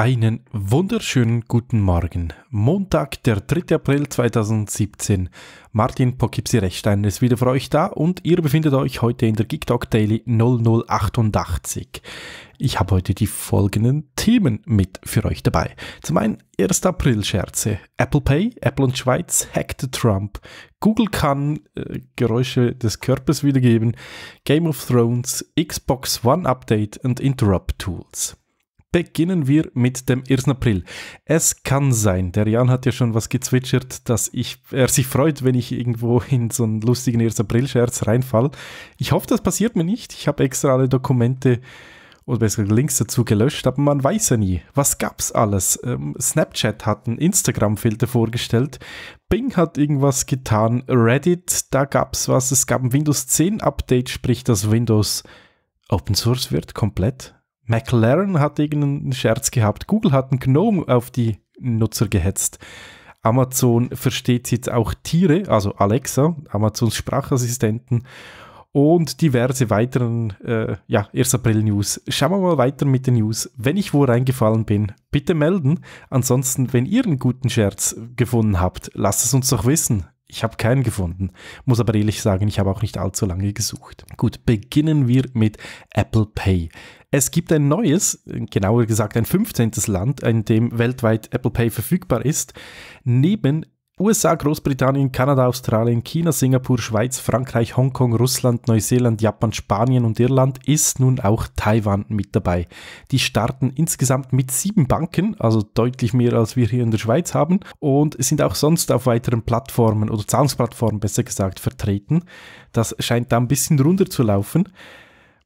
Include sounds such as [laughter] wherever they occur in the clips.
Einen wunderschönen guten Morgen. Montag, der 3. April 2017. Martin Pokipsi-Rechstein ist wieder für euch da und ihr befindet euch heute in der GeekTalk Daily 0088. Ich habe heute die folgenden Themen mit für euch dabei. Zum einen 1. April-Scherze. Apple Pay, Apple und Schweiz hackte Trump. Google kann äh, Geräusche des Körpers wiedergeben. Game of Thrones, Xbox One Update und Interrupt Tools. Beginnen wir mit dem 1. April. Es kann sein, der Jan hat ja schon was gezwitschert, dass ich, er sich freut, wenn ich irgendwo [laughs] in so einen lustigen 1. April-Scherz reinfall. Ich hoffe, das passiert mir nicht. Ich habe extra alle Dokumente oder besser Links dazu gelöscht, aber man weiß ja nie. Was gab's alles? Ähm, Snapchat hat einen Instagram-Filter vorgestellt, Bing hat irgendwas getan, Reddit, da gab's was, es gab ein Windows 10 Update, sprich dass Windows Open Source wird komplett. McLaren hat irgendeinen Scherz gehabt. Google hat einen Gnome auf die Nutzer gehetzt. Amazon versteht jetzt auch Tiere, also Alexa, Amazons Sprachassistenten und diverse weiteren äh, ja, 1. April News. Schauen wir mal weiter mit den News. Wenn ich wo reingefallen bin, bitte melden. Ansonsten, wenn ihr einen guten Scherz gefunden habt, lasst es uns doch wissen. Ich habe keinen gefunden, muss aber ehrlich sagen, ich habe auch nicht allzu lange gesucht. Gut, beginnen wir mit Apple Pay. Es gibt ein neues, genauer gesagt ein 15. Land, in dem weltweit Apple Pay verfügbar ist. Neben USA, Großbritannien, Kanada, Australien, China, Singapur, Schweiz, Frankreich, Hongkong, Russland, Neuseeland, Japan, Spanien und Irland ist nun auch Taiwan mit dabei. Die starten insgesamt mit sieben Banken, also deutlich mehr als wir hier in der Schweiz haben und sind auch sonst auf weiteren Plattformen oder Zahlungsplattformen besser gesagt vertreten. Das scheint da ein bisschen runter zu laufen.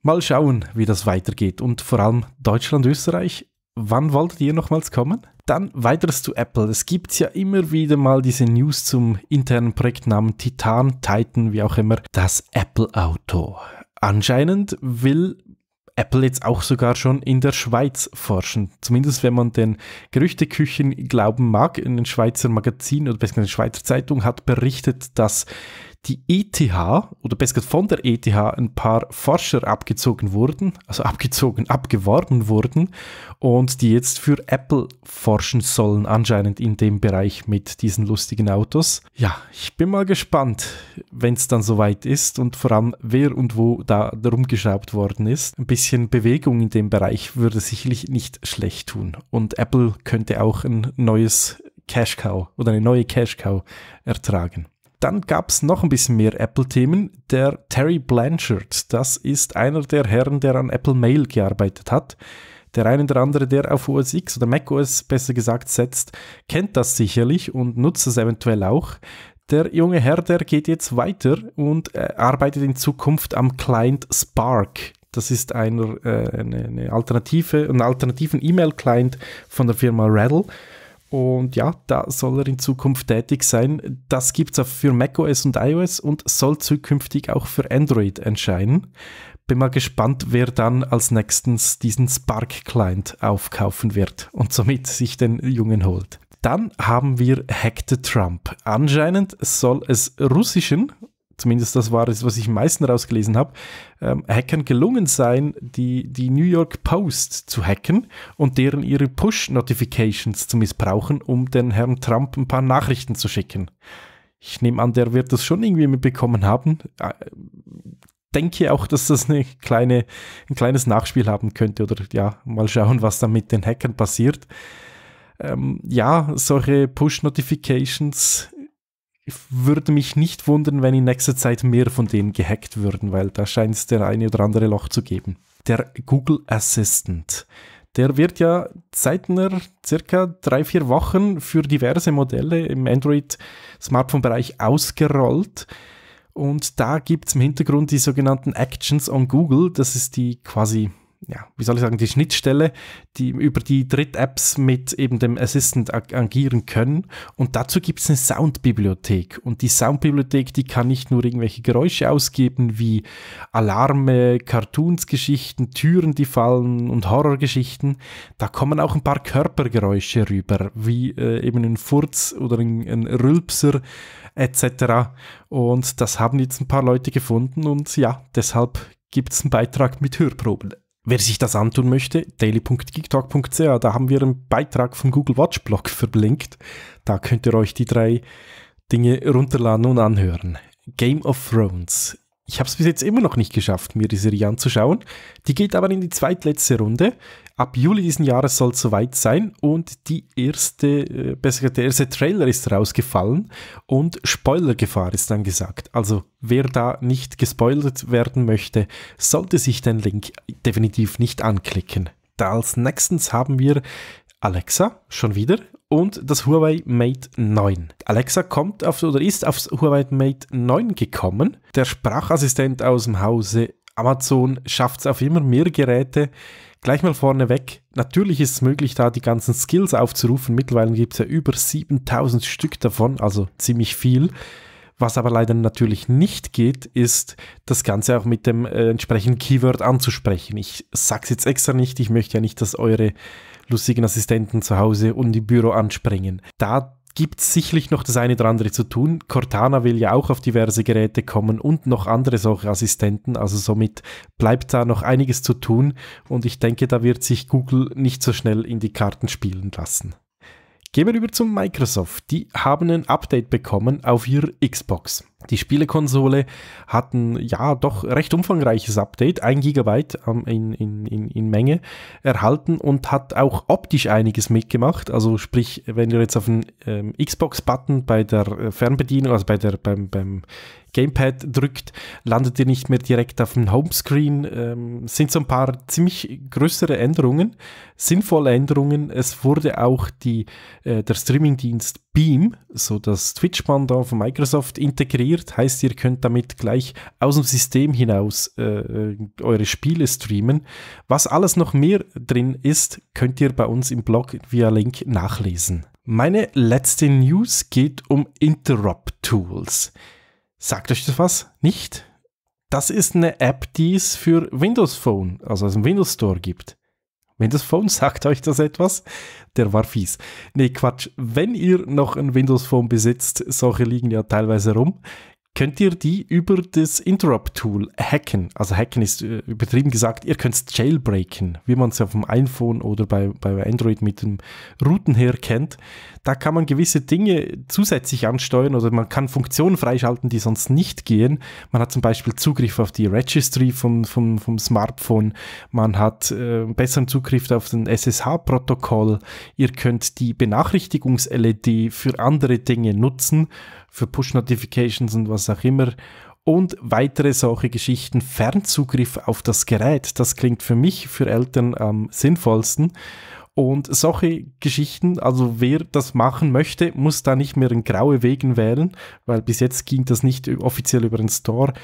Mal schauen, wie das weitergeht und vor allem Deutschland, Österreich Wann wolltet ihr nochmals kommen? Dann weiteres zu Apple. Es gibt ja immer wieder mal diese News zum internen Projektnamen Titan, Titan, wie auch immer, das Apple Auto. Anscheinend will Apple jetzt auch sogar schon in der Schweiz forschen. Zumindest wenn man den Gerüchteküchen glauben mag. In den Schweizer Magazin oder besser beziehungsweise Schweizer Zeitung hat berichtet, dass die ETH oder besser gesagt von der ETH ein paar Forscher abgezogen wurden, also abgezogen, abgeworben wurden und die jetzt für Apple forschen sollen, anscheinend in dem Bereich mit diesen lustigen Autos. Ja, ich bin mal gespannt, wenn es dann soweit ist und vor allem wer und wo da rumgeschraubt worden ist. Ein bisschen Bewegung in dem Bereich würde sicherlich nicht schlecht tun und Apple könnte auch ein neues Cash Cow oder eine neue Cash Cow ertragen. Dann gab es noch ein bisschen mehr Apple-Themen. Der Terry Blanchard, das ist einer der Herren, der an Apple Mail gearbeitet hat. Der eine oder andere, der auf OS X oder Mac OS besser gesagt setzt, kennt das sicherlich und nutzt es eventuell auch. Der junge Herr, der geht jetzt weiter und äh, arbeitet in Zukunft am Client Spark. Das ist einer, äh, eine, eine Alternative, einen alternativen E-Mail-Client von der Firma Rattle. Und ja, da soll er in Zukunft tätig sein. Das gibt es auch für macOS und iOS und soll zukünftig auch für Android entscheiden. Bin mal gespannt, wer dann als nächstes diesen Spark-Client aufkaufen wird und somit sich den Jungen holt. Dann haben wir Hackte Trump. Anscheinend soll es russischen zumindest das war es, was ich am meisten rausgelesen habe, ähm, Hackern gelungen sein, die, die New York Post zu hacken und deren ihre Push-Notifications zu missbrauchen, um den Herrn Trump ein paar Nachrichten zu schicken. Ich nehme an, der wird das schon irgendwie mitbekommen haben. Äh, denke auch, dass das eine kleine, ein kleines Nachspiel haben könnte oder ja, mal schauen, was da mit den Hackern passiert. Ähm, ja, solche Push-Notifications ich würde mich nicht wundern, wenn in nächster Zeit mehr von denen gehackt würden, weil da scheint es der eine oder andere Loch zu geben. Der Google Assistant. Der wird ja seit einer circa drei, vier Wochen für diverse Modelle im Android-Smartphone-Bereich ausgerollt. Und da gibt es im Hintergrund die sogenannten Actions on Google. Das ist die quasi ja, wie soll ich sagen, die Schnittstelle, die über die Dritt-Apps mit eben dem Assistant ag agieren können. Und dazu gibt es eine Soundbibliothek. Und die Soundbibliothek, die kann nicht nur irgendwelche Geräusche ausgeben, wie Alarme, Cartoons, Geschichten, Türen, die fallen und Horrorgeschichten. Da kommen auch ein paar Körpergeräusche rüber, wie äh, eben ein Furz oder ein, ein Rülpser etc. Und das haben jetzt ein paar Leute gefunden und ja, deshalb gibt es einen Beitrag mit Hörproben. Wer sich das antun möchte, daily.geektalk.ch, da haben wir einen Beitrag vom Google Watch Blog verlinkt. Da könnt ihr euch die drei Dinge runterladen und anhören. Game of Thrones ich habe es bis jetzt immer noch nicht geschafft, mir die Serie anzuschauen. Die geht aber in die zweitletzte Runde. Ab Juli diesen Jahres soll es soweit sein und die erste, äh, besser der erste Trailer ist rausgefallen und Spoilergefahr ist dann gesagt. Also wer da nicht gespoilert werden möchte, sollte sich den Link definitiv nicht anklicken. Da als nächstes haben wir Alexa schon wieder und das Huawei Mate 9. Alexa kommt auf oder ist aufs Huawei Mate 9 gekommen. Der Sprachassistent aus dem Hause Amazon schafft es auf immer mehr Geräte. Gleich mal vorneweg, natürlich ist es möglich, da die ganzen Skills aufzurufen. Mittlerweile gibt es ja über 7000 Stück davon, also ziemlich viel. Was aber leider natürlich nicht geht, ist das Ganze auch mit dem äh, entsprechenden Keyword anzusprechen. Ich sag's jetzt extra nicht, ich möchte ja nicht, dass eure lustigen Assistenten zu Hause und im Büro anspringen. Da gibt es sicherlich noch das eine oder andere zu tun. Cortana will ja auch auf diverse Geräte kommen und noch andere solche Assistenten. Also somit bleibt da noch einiges zu tun und ich denke, da wird sich Google nicht so schnell in die Karten spielen lassen. Gehen wir über zu Microsoft. Die haben ein Update bekommen auf ihrer Xbox. Die Spielekonsole hat ein ja doch recht umfangreiches Update, 1 GB ähm, in, in, in, Menge erhalten und hat auch optisch einiges mitgemacht. Also sprich, wenn ihr jetzt auf den ähm, Xbox-Button bei der äh, Fernbedienung, also bei der, beim, beim Gamepad drückt, landet ihr nicht mehr direkt auf dem Homescreen. Ähm, sind so ein paar ziemlich größere Änderungen, sinnvolle Änderungen. Es wurde auch die, äh, der Streamingdienst Beam, so das Twitch-Pendant von Microsoft, integriert. Heißt, ihr könnt damit gleich aus dem System hinaus äh, äh, eure Spiele streamen. Was alles noch mehr drin ist, könnt ihr bei uns im Blog via Link nachlesen. Meine letzte News geht um Interrupt Tools. Sagt euch das was? Nicht? Das ist eine App, die es für Windows Phone, also aus dem Windows Store gibt. Windows Phone [laughs] sagt euch das etwas? Der war fies. Nee, Quatsch. Wenn ihr noch ein Windows Phone besitzt, solche liegen ja teilweise rum, könnt ihr die über das Interrupt-Tool hacken. Also hacken ist äh, übertrieben gesagt, ihr könnt es jailbreaken, wie man es auf dem iPhone oder bei, bei Android mit dem Routen her kennt. Da kann man gewisse Dinge zusätzlich ansteuern oder man kann Funktionen freischalten, die sonst nicht gehen. Man hat zum Beispiel Zugriff auf die Registry vom, vom, vom Smartphone, man hat äh, besseren Zugriff auf den SSH-Protokoll, ihr könnt die Benachrichtigungs-LED für andere Dinge nutzen für Push-Notifications und was auch immer und weitere solche Geschichten. Fernzugriff auf das Gerät, das klingt für mich, für Eltern am sinnvollsten. Und solche Geschichten, also wer das machen möchte, muss da nicht mehr in graue Wegen wählen, weil bis jetzt ging das nicht offiziell über den Store.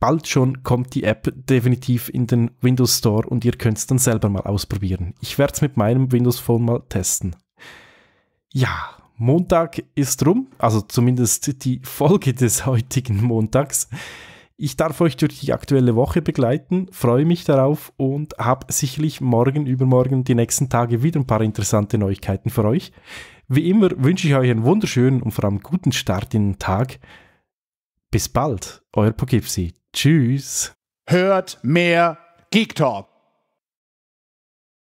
Bald schon kommt die App definitiv in den Windows Store und ihr könnt es dann selber mal ausprobieren. Ich werde es mit meinem Windows Phone mal testen. Ja, Montag ist rum, also zumindest die Folge des heutigen Montags. Ich darf euch durch die aktuelle Woche begleiten, freue mich darauf und habe sicherlich morgen, übermorgen, die nächsten Tage wieder ein paar interessante Neuigkeiten für euch. Wie immer wünsche ich euch einen wunderschönen und vor allem guten Start in den Tag. Bis bald, euer Pogipsi. Tschüss. Hört mehr Geek Talk.